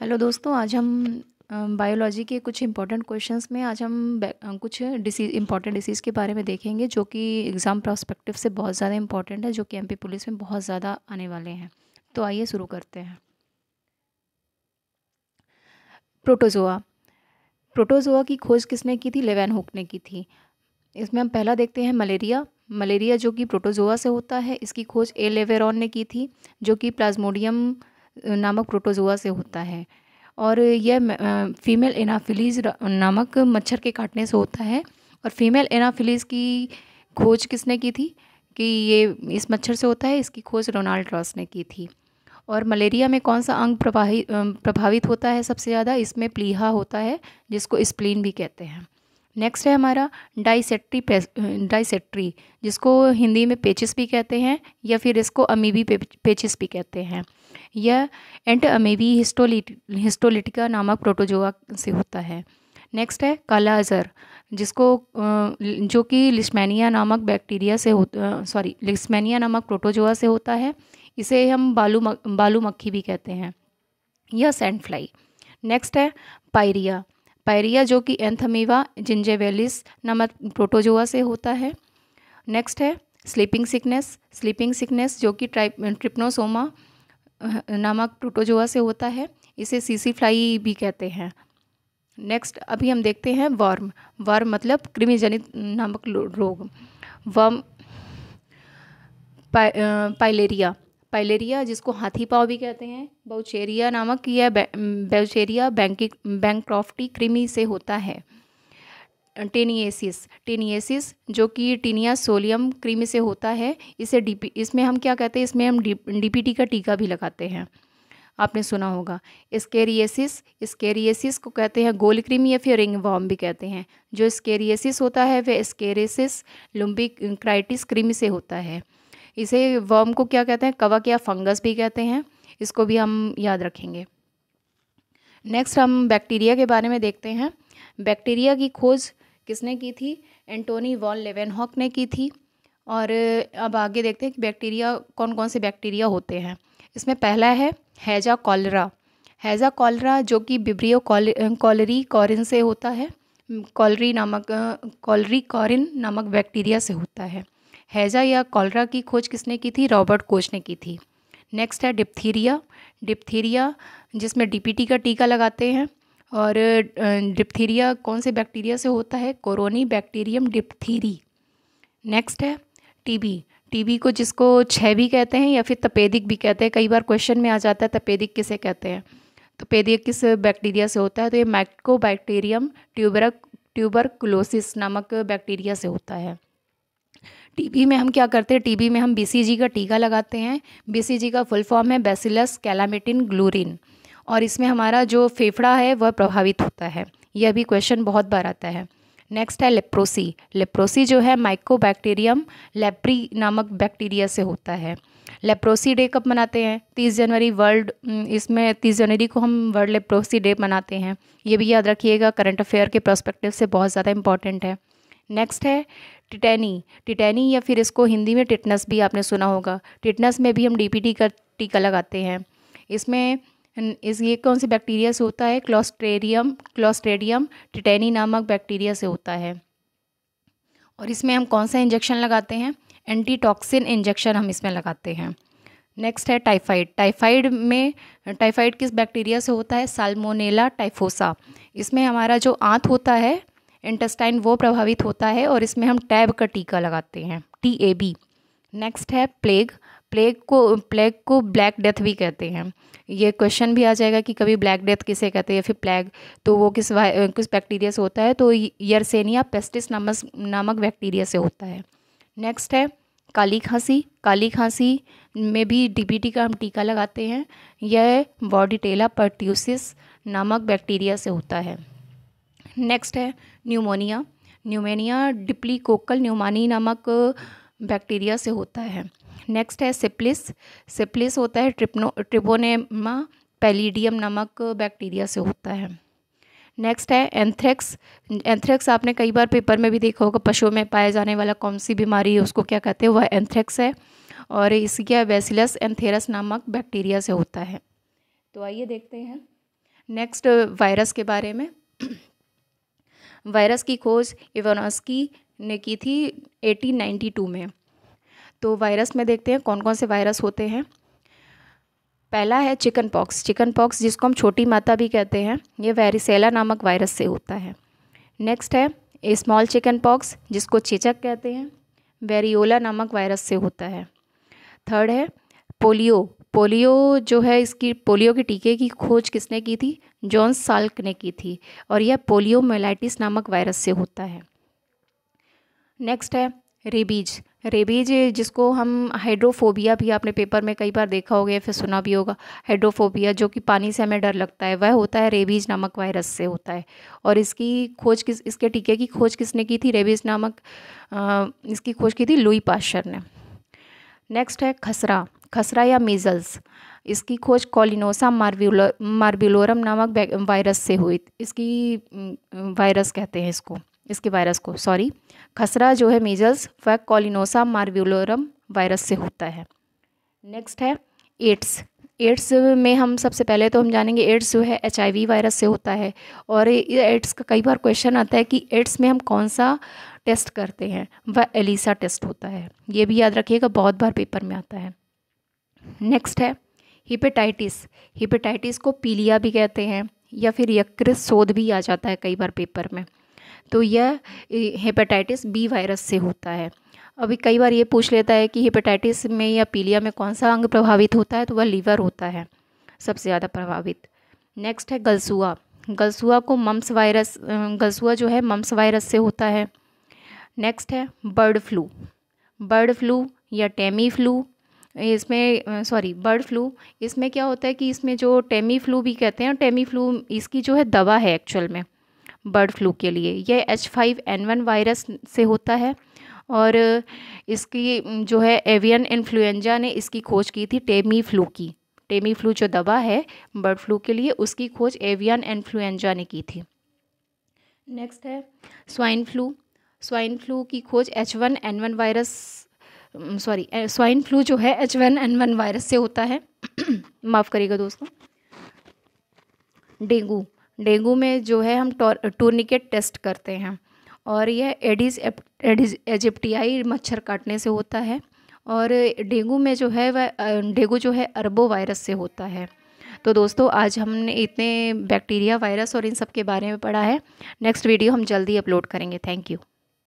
hello दोस्तों आज हम बायोलॉजी के कुछ इम्पॉर्टेंट क्वेश्चंस में आज हम कुछ डिसीज़ इम्पॉर्टेंट डिसीज़ के बारे में देखेंगे जो कि एग्ज़ाम प्रोस्पेक्टिव से बहुत ज़्यादा इम्पॉर्टेंट है जो कि एमपी पुलिस में बहुत ज़्यादा आने वाले हैं तो आइए शुरू करते हैं प्रोटोजोआ प्रोटोजोआ की खोज किसने की थी लेवैन हुक ने की थी इसमें हम पहला देखते हैं मलेरिया मलेरिया जो कि प्रोटोजोआ से होता है इसकी खोज ए लेवेरॉन ने की थी जो कि प्लाज्मोडियम नामक प्रोटोजोआ से होता है और यह फीमेल एनाफिलीज नामक मच्छर के काटने से होता है और फीमेल एनाफिलीज की खोज किसने की थी कि ये इस मच्छर से होता है इसकी खोज रोनाल्ड रॉस ने की थी और मलेरिया में कौन सा अंग प्रभावित प्रभावित होता है सबसे ज़्यादा इसमें प्लीहा होता है जिसको स्प्लीन भी कहते हैं नेक्स्ट है हमारा डाइसेट्री डाइसेट्री जिसको हिंदी में पेचिस भी कहते हैं या फिर इसको अमीबी पेचिस भी कहते हैं यह एंट अमीबी हिस्टोलिट हिस्टोलिटिका नामक प्रोटोजोआ से होता है नेक्स्ट है काला अजर जिसको जो कि लिस्मैनिया नामक बैक्टीरिया से होता सॉरी लिस्मैनिया नामक प्रोटोजोआ से होता है इसे हम बालू मक, बालू मक्खी भी कहते हैं यह सैंड फ्लाई नेक्स्ट है पायरिया पायरिया जो कि एंथमीवा जिंजेवेलिस नामक प्रोटोजोआ से होता है नेक्स्ट है स्लीपिंग सिकनेस स्लीपिंग सिकनेस जो कि ट्राइप ट्रिप्नोसोमा नामक प्रोटोजोआ से होता है इसे सीसी फ्लाई भी कहते हैं नेक्स्ट अभी हम देखते हैं वर्म वर्म मतलब कृमिजनित नामक रोग वर्म पा, पाइलेरिया पाइलेरिया जिसको हाथी पाव भी कहते हैं बाउचेरिया नामक यह बाउचेरिया बैंकिक बैंक्रॉफ्टी कृमि से होता है टेनिएसिस टेनिएसिस जो कि टीनिया सोलियम क्रीमी से होता है इसे डीपी इसमें हम क्या कहते हैं इसमें हम डी डीपीटी का टीका भी लगाते हैं आपने सुना होगा स्केरिएसिस स्केरिएसिस को कहते हैं गोल क्रीम या फिर रिंग वॉम भी कहते हैं जो स्केरिएसिस होता है वह स्केरेसिस लुम्बिक क्राइटिस क्रीम से होता है इसे वर्म को क्या कहते हैं कवक या फंगस भी कहते हैं इसको भी हम याद रखेंगे नेक्स्ट हम बैक्टीरिया के बारे में देखते हैं बैक्टीरिया की खोज किसने की थी एंटोनी वॉन लेवेनहॉक ने की थी और अब आगे देखते हैं कि बैक्टीरिया कौन कौन से बैक्टीरिया होते हैं इसमें पहला है हैजा कॉलरा हैज़ा कॉलरा जो कि बिब्रियो कॉलरी कॉरिन से होता है कॉलरी नामक कॉलरी कॉरिन नामक बैक्टीरिया से होता है हैजा या कॉलरा की खोज किसने की थी रॉबर्ट कोच ने की थी नेक्स्ट है डिप्थीरिया डिप्थीरिया जिसमें डीपीटी का टीका लगाते हैं और डिप्थीरिया कौन से बैक्टीरिया से होता है कोरोनी बैक्टीरियम डिप्थीरी नेक्स्ट है टीबी टीबी को जिसको छः भी कहते हैं या फिर तपेदिक भी कहते हैं कई बार क्वेश्चन में आ जाता है तपेदिक किसे कहते हैं तपेदिक किस बैक्टीरिया से होता है तो ये माइकोबैक्टीरियम ट्यूबर ट्यूबरकुलोसिस नामक बैक्टीरिया से होता है टीबी में हम क्या करते हैं टीबी में हम बीसीजी का टीका लगाते हैं बीसीजी का फुल फॉर्म है बेसिलस कैलामिटिन ग्लूरिन और इसमें हमारा जो फेफड़ा है वह प्रभावित होता है यह भी क्वेश्चन बहुत बार आता है नेक्स्ट है लेप्रोसी लेप्रोसी जो है माइकोबैक्टीरियम लेप्री नामक बैक्टीरिया से होता है लेप्रोसी डे कब मनाते हैं तीस जनवरी वर्ल्ड इसमें तीस जनवरी को हम वर्ल्ड लेप्रोसी डे मनाते हैं ये भी याद रखिएगा करंट अफेयर के प्रोस्पेक्टिव से बहुत ज़्यादा इंपॉर्टेंट है नेक्स्ट है टिटैनी टिटैनी या फिर इसको हिंदी में टिटनस भी आपने सुना होगा टिटनस में भी हम डीपीटी का टीका लगाते हैं इसमें इस ये कौन से बैक्टीरिया से होता है क्लॉस्ट्रेडियम क्लॉस्ट्रेडियम टिटैनी नामक बैक्टीरिया से होता है और इसमें हम कौन सा इंजेक्शन लगाते हैं एंटीटॉक्सिन इंजेक्शन हम इसमें लगाते हैं नेक्स्ट है टाइफाइड टाइफाइड में टाइफाइड किस बैक्टीरिया से होता है साल्मोनेला टाइफोसा इसमें हमारा जो आँत होता है इंटेस्टाइन वो प्रभावित होता है और इसमें हम टैब का टीका लगाते हैं टी ए बी नेक्स्ट है प्लेग प्लेग को प्लेग को ब्लैक डेथ भी कहते हैं ये क्वेश्चन भी आ जाएगा कि कभी ब्लैक डेथ किसे कहते हैं या फिर प्लेग तो वो किस किस बैक्टीरिया से होता है तो यरसेनिया पेस्टिस नामस नामक बैक्टीरिया से होता है नेक्स्ट है काली खांसी काली खांसी में भी डीबीटी का हम टीका लगाते हैं यह बॉडीटेला पर्ट्यूसिस नामक बैक्टीरिया से होता है नेक्स्ट है न्यूमोनिया न्यूमेनिया डिप्लीकोकल न्यूमानी नामक बैक्टीरिया से होता है नेक्स्ट है सिप्लिस सिप्लिस होता है ट्रिपनो ट्रिपोनेमा पेलीडियम नामक बैक्टीरिया से होता है नेक्स्ट है एंथ्रेक्स एंथ्रेक्स आपने कई बार पेपर में भी देखा होगा पशुओं में पाया जाने वाला कौन सी बीमारी है उसको क्या कहते हैं वह एंथ्रेक्स है और इसका वेसिलस एंथेरस नामक बैक्टीरिया से होता है तो आइए देखते हैं नेक्स्ट वायरस के बारे में वायरस की खोज इवानोस्की ने की थी 1892 में तो वायरस में देखते हैं कौन कौन से वायरस होते हैं पहला है चिकन पॉक्स चिकन पॉक्स जिसको हम छोटी माता भी कहते हैं ये वेरिसेला नामक वायरस से होता है नेक्स्ट है स्मॉल चिकन पॉक्स जिसको चेचक कहते हैं वेरियोला नामक वायरस से होता है थर्ड है पोलियो पोलियो जो है इसकी पोलियो के टीके की खोज किसने की थी जॉन साल्क ने की थी और यह पोलियोमेलाइटिस नामक वायरस से होता है नेक्स्ट है रेबीज रेबीज जिसको हम हाइड्रोफोबिया भी आपने पेपर में कई बार देखा होगा या फिर सुना भी होगा हाइड्रोफोबिया जो कि पानी से हमें डर लगता है वह होता है रेबीज नामक वायरस से होता है और इसकी खोज किस इसके टीके की खोज किसने की थी रेबीज नामक आ, इसकी खोज की थी लुई पाशर ने नेक्स्ट है खसरा खसरा या मीज़ल्स इसकी खोज कॉलिनोसा मार्बिलो मार्बिलोरम नामक वायरस से हुई इसकी वायरस कहते हैं इसको इसके वायरस को सॉरी खसरा जो है मीजल्स वह कॉलिनोसा मार्बिलोरम वायरस से होता है नेक्स्ट है एड्स एड्स में हम सबसे पहले तो हम जानेंगे एड्स जो है एच वायरस से होता है और एड्स का कई बार क्वेश्चन आता है कि एड्स में हम कौन सा टेस्ट करते हैं वह एलिसा टेस्ट होता है ये भी याद रखिएगा बहुत बार पेपर में आता है नेक्स्ट है हिपेटाइटिस हिपेटाइटिस को पीलिया भी कहते हैं या फिर यकृत शोध भी आ जाता है कई बार पेपर में तो यह हेपेटाइटिस बी वायरस से होता है अभी कई बार ये पूछ लेता है कि हेपेटाइटिस में या पीलिया में कौन सा अंग प्रभावित होता है तो वह लीवर होता है सबसे ज़्यादा प्रभावित नेक्स्ट है गलसुआ गलसुआ को मम्स वायरस गलसुआ जो है मम्स वायरस से होता है नेक्स्ट है बर्ड फ्लू बर्ड फ्लू या टेमी फ्लू इसमें सॉरी बर्ड फ्लू इसमें क्या होता है कि इसमें जो टेमी फ्लू भी कहते हैं टेमी फ्लू इसकी जो है दवा है एक्चुअल में बर्ड फ्लू के लिए यह H five N one virus से होता है और इसकी जो है एवियन इन्फ्लुएंजा ने इसकी खोज की थी टेमी फ्लू की टेमी फ्लू जो दवा है बर्ड फ्लू के लिए उसकी खोज एवियन इन्फ्लुएंजा ने की थी नेक्स्ट है स्वाइन फ्लू स्वाइन फ्लू की खोज H one N one virus sorry swine flu जो है H one N one virus से होता है माफ़ करिएगा दोस्तों डेंगू डेंगू में जो है हम टूर्निकेट टेस्ट करते हैं और यह एडिस एडिस एजिप्टियाई मच्छर काटने से होता है और डेंगू में जो है वह डेंगू जो है अरबो वायरस से होता है तो दोस्तों आज हमने इतने बैक्टीरिया वायरस और इन सब के बारे में पढ़ा है नेक्स्ट वीडियो हम जल्दी अपलोड करेंगे थैंक यू